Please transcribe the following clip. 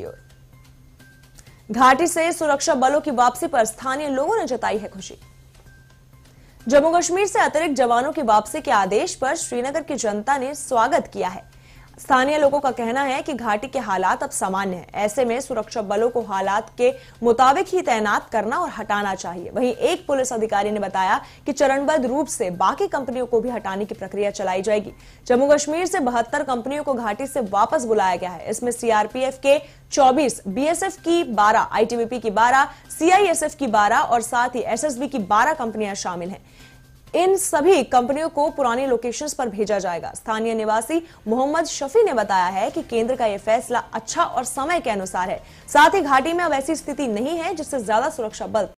की ओर घाटी से सुरक्षा बलों की वापसी पर स्थानीय लोगों ने जताई है खुशी जम्मू कश्मीर से अतिरिक्त जवानों की वापसी के आदेश पर श्रीनगर की जनता ने स्वागत किया है स्थानीय लोगों का कहना है कि घाटी के हालात अब सामान्य है ऐसे में सुरक्षा बलों को हालात के मुताबिक ही तैनात करना और हटाना चाहिए वहीं एक पुलिस अधिकारी ने बताया कि चरणबद्ध रूप से बाकी कंपनियों को भी हटाने की प्रक्रिया चलाई जाएगी जम्मू कश्मीर से बहत्तर कंपनियों को घाटी से वापस बुलाया गया है इसमें सीआरपीएफ के चौबीस बीएसएफ की बारह आईटीबीपी की बारह सीआईएसएफ की बारह और साथ ही एसएसबी की बारह कंपनियां शामिल हैं इन सभी कंपनियों को पुरानी लोकेशंस पर भेजा जाएगा स्थानीय निवासी मोहम्मद शफी ने बताया है कि केंद्र का यह फैसला अच्छा और समय के अनुसार है साथ ही घाटी में अब ऐसी स्थिति नहीं है जिससे ज्यादा सुरक्षा बल